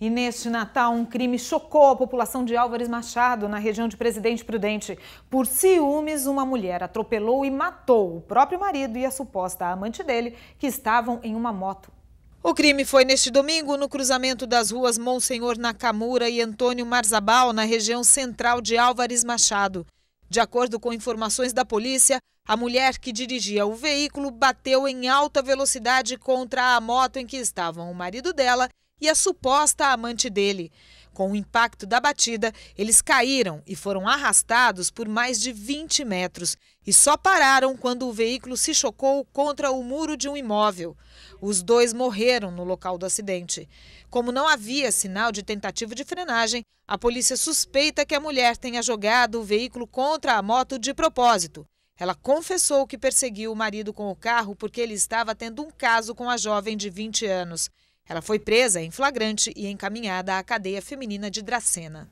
E neste Natal, um crime chocou a população de Álvares Machado, na região de Presidente Prudente. Por ciúmes, uma mulher atropelou e matou o próprio marido e a suposta amante dele, que estavam em uma moto. O crime foi neste domingo no cruzamento das ruas Monsenhor Nakamura e Antônio Marzabal, na região central de Álvares Machado. De acordo com informações da polícia, a mulher que dirigia o veículo bateu em alta velocidade contra a moto em que estavam o marido dela e a suposta amante dele. Com o impacto da batida, eles caíram e foram arrastados por mais de 20 metros e só pararam quando o veículo se chocou contra o muro de um imóvel. Os dois morreram no local do acidente. Como não havia sinal de tentativa de frenagem, a polícia suspeita que a mulher tenha jogado o veículo contra a moto de propósito. Ela confessou que perseguiu o marido com o carro porque ele estava tendo um caso com a jovem de 20 anos. Ela foi presa em flagrante e encaminhada à cadeia feminina de Dracena.